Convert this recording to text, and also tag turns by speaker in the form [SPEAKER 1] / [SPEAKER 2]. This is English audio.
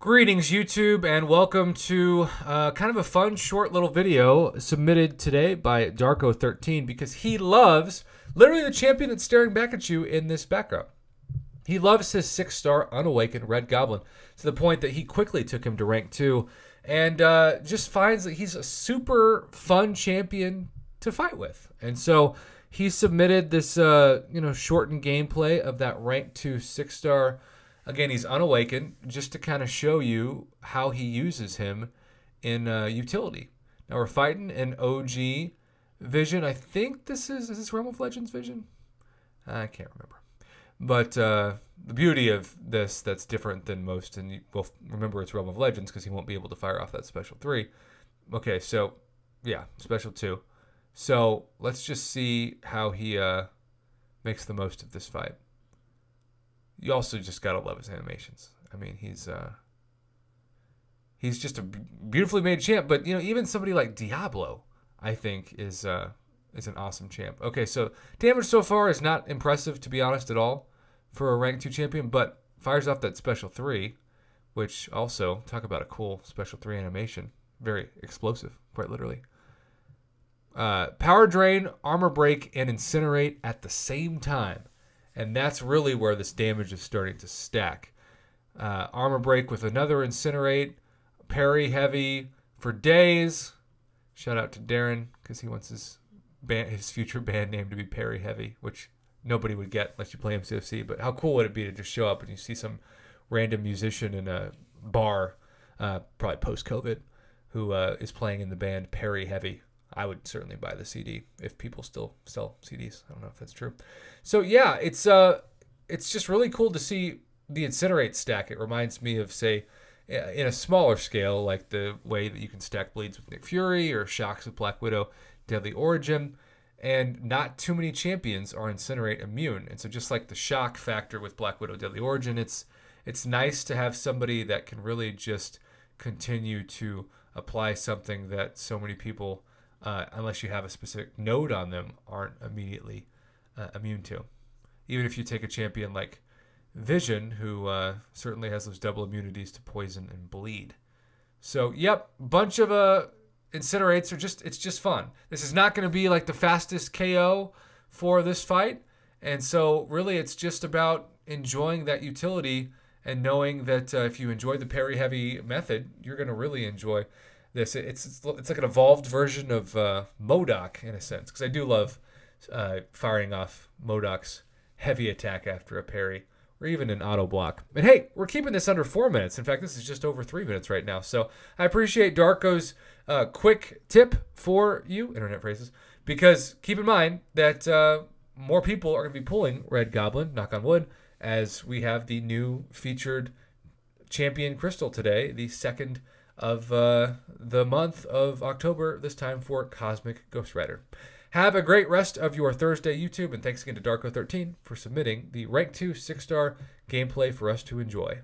[SPEAKER 1] Greetings, YouTube, and welcome to uh, kind of a fun, short little video submitted today by Darko13 because he loves literally the champion that's staring back at you in this background. He loves his six star unawakened Red Goblin to the point that he quickly took him to rank two and uh, just finds that he's a super fun champion to fight with. And so he submitted this, uh, you know, shortened gameplay of that rank two six star. Again, he's unawakened just to kind of show you how he uses him in uh, utility. Now we're fighting an OG vision. I think this is, is this Realm of Legends vision? I can't remember. But uh, the beauty of this that's different than most, and well, remember it's Realm of Legends because he won't be able to fire off that special three. Okay, so yeah, special two. So let's just see how he uh, makes the most of this fight you also just gotta love his animations. I mean, he's uh, he's just a beautifully made champ. But you know, even somebody like Diablo, I think is uh, is an awesome champ. Okay, so damage so far is not impressive to be honest at all for a rank two champion, but fires off that special three, which also talk about a cool special three animation, very explosive, quite literally. Uh, power drain, armor break, and incinerate at the same time. And that's really where this damage is starting to stack. Uh, armor break with another incinerate, parry heavy for days. Shout out to Darren because he wants his band, his future band name to be parry heavy, which nobody would get unless you play MCFC. But how cool would it be to just show up and you see some random musician in a bar, uh, probably post COVID, who uh, is playing in the band Perry Heavy? I would certainly buy the CD if people still sell CDs. I don't know if that's true. So yeah, it's uh, it's just really cool to see the incinerate stack. It reminds me of say, in a smaller scale, like the way that you can stack bleeds with Nick Fury or shocks with Black Widow, Deadly Origin, and not too many champions are incinerate immune. And so just like the shock factor with Black Widow, Deadly Origin, it's it's nice to have somebody that can really just continue to apply something that so many people uh, unless you have a specific node on them, aren't immediately uh, immune to. Even if you take a champion like Vision, who uh, certainly has those double immunities to poison and bleed. So, yep, bunch of uh, incinerates are just, it's just fun. This is not going to be like the fastest KO for this fight. And so, really, it's just about enjoying that utility and knowing that uh, if you enjoy the parry heavy method, you're going to really enjoy this. It's it's, like an evolved version of uh, Modoc in a sense, because I do love uh, firing off Modoc's heavy attack after a parry or even an auto block. And hey, we're keeping this under four minutes. In fact, this is just over three minutes right now. So I appreciate Darko's uh, quick tip for you, internet phrases, because keep in mind that uh, more people are going to be pulling Red Goblin, knock on wood, as we have the new featured champion crystal today, the second of uh, the month of October, this time for Cosmic Ghost Rider. Have a great rest of your Thursday, YouTube, and thanks again to Darko13 for submitting the Rank 2 6 star gameplay for us to enjoy.